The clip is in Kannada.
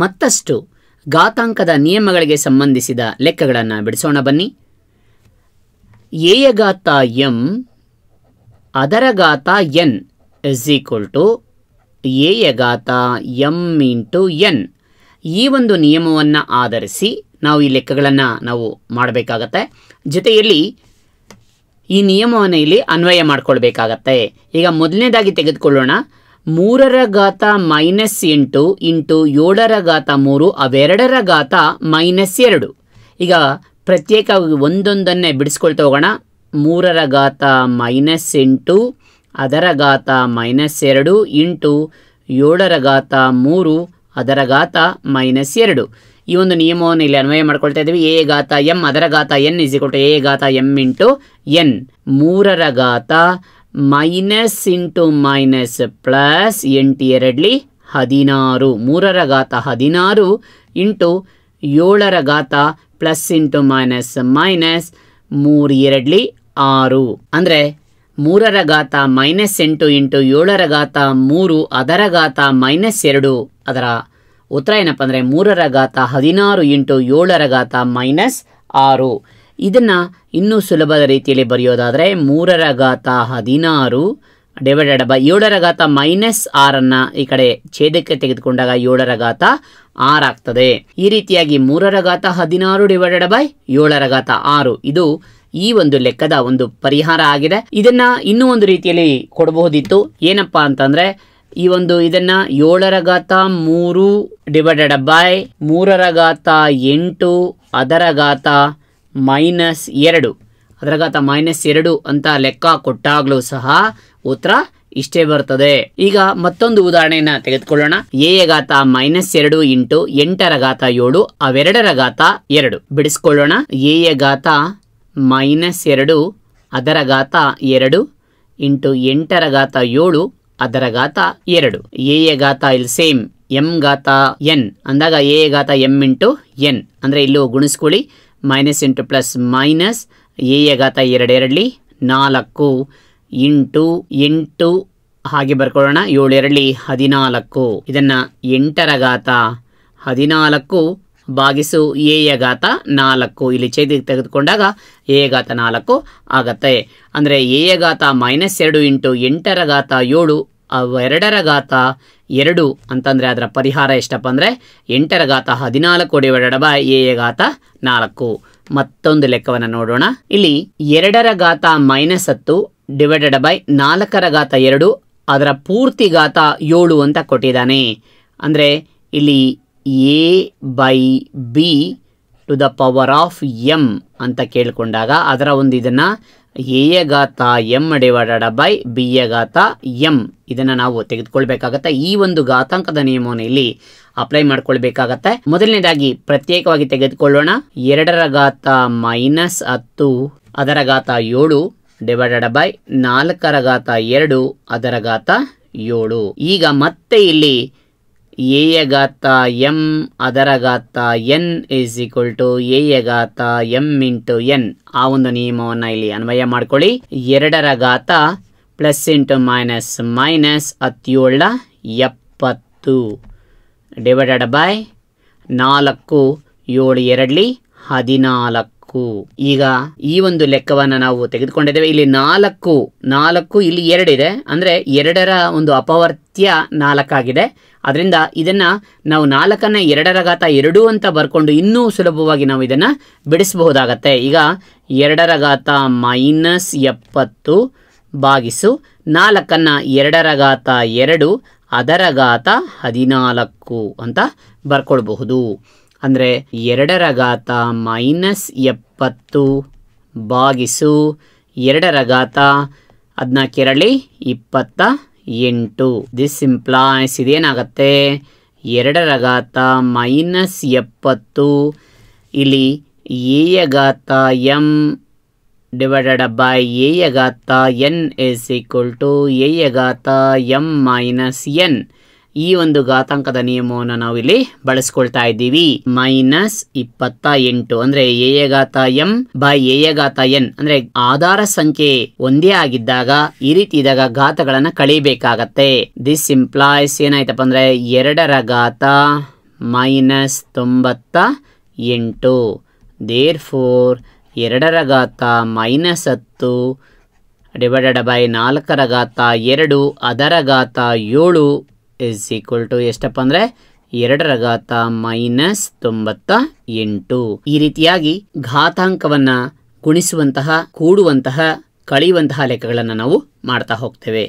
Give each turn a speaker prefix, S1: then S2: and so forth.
S1: ಮತ್ತಷ್ಟು ಘಾತಾಂಕದ ನಿಯಮಗಳಿಗೆ ಸಂಬಂಧಿಸಿದ ಲೆಕ್ಕಗಳನ್ನು ಬಿಡಿಸೋಣ ಬನ್ನಿ ಏಯಗಾತ ಎಮ್ ಎಂ ಅದರ ಗಾತ ಎನ್ ಇಸ್ ಈಕ್ವಲ್ ಟು ಏಯಗಾತ ಎಮ್ ಎಂ ಇಂಟು ಎನ್ ಈ ಒಂದು ನಿಯಮವನ್ನು ಆಧರಿಸಿ ನಾವು ಈ ಲೆಕ್ಕಗಳನ್ನು ನಾವು ಮಾಡಬೇಕಾಗತ್ತೆ ಜೊತೆಯಲ್ಲಿ ಈ ನಿಯಮವನ್ನು ಇಲ್ಲಿ ಅನ್ವಯ ಮಾಡಿಕೊಳ್ಬೇಕಾಗತ್ತೆ ಈಗ ಮೊದಲನೇದಾಗಿ ತೆಗೆದುಕೊಳ್ಳೋಣ ಮೂರರ ಗಾತ ಮೈನಸ್ ಎಂಟು ಇಂಟು ಏಳರ ಗಾತ ಮೂರು ಅವೆರಡರ ಗಾತ ಮೈನಸ್ ಎರಡು ಈಗ ಪ್ರತ್ಯೇಕವಾಗಿ ಒಂದೊಂದನ್ನೇ ಬಿಡಿಸ್ಕೊಳ್ತಾ ಹೋಗೋಣ ಮೂರರ ಗಾತ ಮೈನಸ್ ಎಂಟು ಅದರ ಗಾತ ಮೈನಸ್ ಎರಡು ಇಂಟು ಏಳರ ಗಾತ ಮೂರು ಅದರ ಗಾತ ಮೈನಸ್ ಎರಡು ಈ ಒಂದು ನಿಯಮವನ್ನು ಇಲ್ಲಿ ಅನ್ವಯ ಮಾಡ್ಕೊಳ್ತಾ ಇದ್ದೀವಿ ಎ ಘಾತ ಎಮ್ ಅದರ ಘಾತ ಎನ್ ಇಸ್ ಟು ಎ ಘಾತ ಎಮ್ ಇಂಟು ಎನ್ ಮೂರರ ಗಾತ ಮೈನಸ್ ಇಂಟು ಮೈನಸ್ ಪ್ಲಸ್ ಎಂಟು ಎರಡಲಿ ಹದಿನಾರು ಮೂರರ ಘಾತ ಹದಿನಾರು ಇಂಟು ಏಳರ ಘಾತ ಪ್ಲಸ್ ಇಂಟು ಮೈನಸ್ ಮೈನಸ್ ಮೂರು ಎರಡಲಿ ಆರು ಅಂದರೆ ಮೂರರ ಘಾತ ಮೈನಸ್ ಎಂಟು ಇಂಟು ಏಳರ ಘಾತ ಮೂರು ಅದರ ಘಾತ ಮೈನಸ್ ಎರಡು ಅದರ ಉತ್ತರ ಏನಪ್ಪ ಅಂದರೆ ಮೂರರ ಘಾತ ಹದಿನಾರು ಇಂಟು ಏಳರ ಘಾತ ಮೈನಸ್ ಆರು ಇದನ್ನು ಇನ್ನೂ ಸುಲಭದ ರೀತಿಯಲ್ಲಿ ಬರೆಯೋದಾದರೆ ಮೂರರ ಘಾತ ಹದಿನಾರು ಡಿವೈಡೆಡ್ ಬೈ ಏಳರ ಘಾತ ಮೈನಸ್ ಆರನ್ನು ಈ ಕಡೆ ಛೇದಕ್ಕೆ ತೆಗೆದುಕೊಂಡಾಗ ಏಳರ ಘಾತ ಆರಾಗ್ತದೆ ಈ ರೀತಿಯಾಗಿ ಮೂರರ ಘಾತ ಹದಿನಾರು ಡಿವೈಡೆಡ್ ಬೈ ಏಳರ ಘಾತ ಆರು ಇದು ಈ ಒಂದು ಲೆಕ್ಕದ ಒಂದು ಪರಿಹಾರ ಆಗಿದೆ ಇದನ್ನ ಇನ್ನೂ ಒಂದು ರೀತಿಯಲ್ಲಿ ಕೊಡಬಹುದಿತ್ತು ಏನಪ್ಪಾ ಅಂತಂದ್ರೆ ಈ ಒಂದು ಇದನ್ನ ಏಳರ ಘಾತ ಮೂರು ಡಿವೈಡೆಡ್ ಬೈ ಮೂರರ ಘಾತ ಎಂಟು ಅದರ ಘಾತ ಮೈನಸ್ ಎರಡು ಅದರ ಅದರಗಾತ ಮೈನಸ್ ಎರಡು ಅಂತ ಲೆಕ್ಕ ಕೊಟ್ಟಾಗಲೂ ಸಹ ಉತ್ತರ ಇಷ್ಟೇ ಬರ್ತದೆ ಈಗ ಮತ್ತೊಂದು ಉದಾಹರಣೆಯನ್ನ ತೆಗೆದುಕೊಳ್ಳೋಣ ಎ ಎ ಗಾತ ಮೈನಸ್ ಎರಡು ಇಂಟು ಎಂಟರ ಗಾತ ಏಳು ಅವೆರಡರ ಗಾತ ಎರಡು ಬಿಡಿಸ್ಕೊಳ್ಳೋಣ ಎ ಎ ಗಾತ ಮೈನಸ್ ಎರಡು ಅದರ ಗಾತ ಎರಡು ಇಂಟು ಎಂಟರ ಗಾತ ಏಳು ಅದರ ಗಾತ ಎರಡು ಗಾತ ಇಲ್ಲಿ ಸೇಮ್ ಎಂ ಗಾತ ಎನ್ ಅಂದಾಗ ಎ ಎ ಗಾತ ಎಂ ಇಂಟು ಎನ್ ಅಂದರೆ ಇಲ್ಲೂ ಗುಣಿಸ್ಕೊಳ್ಳಿ minus into plus minus a ಘಾತ ಎರಡೆರಡಲಿ ನಾಲ್ಕು ಇಂಟು ಎಂಟು ಹಾಗೆ ಬರ್ಕೊಳ್ಳೋಣ ಏಳು ಏಳೆರಡಲಿ ಹದಿನಾಲ್ಕು ಇದನ್ನು ಎಂಟರ ಘಾತ ಹದಿನಾಲ್ಕು ಭಾಗಿಸು ಎ ಘಾತ ನಾಲ್ಕು ಇಲ್ಲಿ ಛೇದಿ ತೆಗೆದುಕೊಂಡಾಗ ಎ ಘಾತ ನಾಲ್ಕು ಆಗತ್ತೆ ಅಂದರೆ ಎ ಘಾತ ಮೈನಸ್ ಎರಡು ಇಂಟು ಎಂಟರ ಘಾತ ಏಳು ಎರಡರ ಗಾತ ಎರಡು ಅಂತಂದರೆ ಅದರ ಪರಿಹಾರ ಎಷ್ಟಪ್ಪ ಅಂದರೆ ಎಂಟರ ಗಾತ ಹದಿನಾಲ್ಕು ಡಿವೈಡೆಡ್ ಬೈ ಎ ಗಾತ ನಾಲ್ಕು ಮತ್ತೊಂದು ಲೆಕ್ಕವನ್ನು ನೋಡೋಣ ಇಲ್ಲಿ ಎರಡರ ಗಾತ ಮೈನಸ್ ಹತ್ತು ಡಿವೈಡೆಡ್ ಬೈ ನಾಲ್ಕರ ಘಾತ ಎರಡು ಅದರ ಪೂರ್ತಿ ಗಾತ ಏಳು ಅಂತ ಕೊಟ್ಟಿದ್ದಾನೆ ಅಂದರೆ ಇಲ್ಲಿ a by b to the power of m ಅಂತ ಕೇಳಿಕೊಂಡಾಗ ಅದರ ಒಂದು ಇದನ್ನು ಎ ಗಾತ m divided by b a ಗಾತ ಎಮ್ ಇದನ್ನು ನಾವು ತೆಗೆದುಕೊಳ್ಬೇಕಾಗತ್ತೆ ಈ ಒಂದು ಘಾತಾಂಕದ ನಿಯಮವನ್ನು ಇಲ್ಲಿ ಅಪ್ಲೈ ಮಾಡ್ಕೊಳ್ಬೇಕಾಗತ್ತೆ ಮೊದಲನೇದಾಗಿ ಪ್ರತ್ಯೇಕವಾಗಿ ತೆಗೆದುಕೊಳ್ಳೋಣ ಎರಡರ ಘಾತ ಮೈನಸ್ ಹತ್ತು ಅದರ ಘಾತ ಏಳು ಡಿವೈಡೆಡ್ ಬೈ ನಾಲ್ಕರ ಘಾತ ಎರಡು ಅದರ ಘಾತ ಏಳು ಈಗ ಮತ್ತೆ ಇಲ್ಲಿ ಎಯ ಗಾತ ಎಂ ಅದರ ಗಾತ n is equal to a ಗಾತ ಎಂ ಇಂಟು ಎನ್ ಆ ಒಂದು ನಿಯಮವನ್ನು ಇಲ್ಲಿ ಅನ್ವಯ ಮಾಡ್ಕೊಳ್ಳಿ ಎರಡರ ಗಾತ ಪ್ಲಸ್ ಇಂಟು ಮೈನಸ್ ಮೈನಸ್ ಹತ್ತೇಳ ಎಪ್ಪತ್ತು ಡಿವೈಡೆಡ್ ಬೈ ನಾಲ್ಕು ಏಳು ಎರಡಲಿ ಹದಿನಾಲ್ಕು ನಾಲ್ಕು ಈಗ ಈ ಒಂದು ಲೆಕ್ಕವನ್ನ ನಾವು ತೆಗೆದುಕೊಂಡಿದ್ದೇವೆ ಇಲ್ಲಿ ನಾಲ್ಕು ನಾಲ್ಕು ಇಲ್ಲಿ ಎರಡಿದೆ ಅಂದ್ರೆ ಎರಡರ ಒಂದು ಅಪವರ್ತ್ಯ ನಾಲ್ಕಾಗಿದೆ ಅದರಿಂದ ಇದನ್ನ ನಾವು ನಾಲ್ಕನ್ನ ಎರಡರ ಘಾತ ಎರಡು ಅಂತ ಬರ್ಕೊಂಡು ಇನ್ನೂ ಸುಲಭವಾಗಿ ನಾವು ಇದನ್ನ ಬಿಡಿಸಬಹುದಾಗತ್ತೆ ಈಗ ಎರಡರ ಘಾತ ಮೈನಸ್ ಎಪ್ಪತ್ತು ಭಾಗಿಸು ನಾಲ್ಕನ್ನ ಎರಡರ ಘಾತ ಎರಡು ಅದರ ಘಾತ ಹದಿನಾಲ್ಕು ಅಂತ ಬರ್ಕೊಳ್ಬಹುದು ಅಂದರೆ ಎರಡರ ಘಾತ ಮೈನಸ್ ಎಪ್ಪತ್ತು ಭಾಗಿಸು ಎರಡರ ಘಾತ ಅದನ್ನ ಕೆರಳಿ ಇಪ್ಪತ್ತ ಎಂಟು ದಿಸ್ ಇಂಪ್ಲಾಯ್ಸ್ ಇದೇನಾಗತ್ತೆ ಎರಡರ ಘಾತ ಮೈನಸ್ ಎಪ್ಪತ್ತು ಇಲ್ಲಿ ಎಯ ಘಾತ ಎಂ ಡಿವೈಡೆಡ್ ಬೈ ಎಯ ಘಾತ n is equal to a ಘಾತ ಎಂ ಮೈನಸ್ ಎನ್ ಈ ಒಂದು ಘಾತಾಂಕದ ನಿಯಮವನ್ನು ನಾವು ಇಲ್ಲಿ ಬಳಸ್ಕೊಳ್ತಾ ಇದ್ದೀವಿ ಮೈನಸ್ ಇಪ್ಪತ್ತ ಎಂಟು ಅಂದ್ರೆ ಎ ಘಾತ ಎಂ ಬೈ ಎ ಘಾತ ಎನ್ ಅಂದ್ರೆ ಆಧಾರ ಸಂಖ್ಯೆ ಒಂದೇ ಆಗಿದ್ದಾಗ ಈ ರೀತಿ ಇದ್ದಾಗ ಘಾತಗಳನ್ನ ಕಳಿಬೇಕಾಗತ್ತೆ ದಿಸ್ ಇಂಪ್ಲಾಯ್ಸ್ ಏನಾಯ್ತಪ್ಪ ಅಂದ್ರೆ ಎರಡರ ಘಾತ ಮೈನಸ್ ತೊಂಬತ್ತ ಎಂಟು ದೇರ್ ಫೋರ್ ಎರಡರ ಘಾತ ಮೈನಸ್ ಹತ್ತು ಡಿವೈಡೆಡ್ ಬೈ ನಾಲ್ಕರ ಘಾತ ಎರಡು ಅದರ ಘಾತ ಏಳು ಇಸ್ ಈಕ್ವಲ್ ಟು ಎಷ್ಟಪ್ಪ ಅಂದ್ರೆ ಎರಡರ ಘಾತ ಮೈನಸ್ ತೊಂಬತ್ತ ಎಂಟು ಈ ರೀತಿಯಾಗಿ ಘಾತಾಂಕವನ್ನ ಗುಣಿಸುವಂತಹ ಕೂಡುವಂತಹ ಕಳೆಯುವಂತಹ ಲೆಕ್ಕಗಳನ್ನು ನಾವು ಮಾಡ್ತಾ ಹೋಗ್ತೇವೆ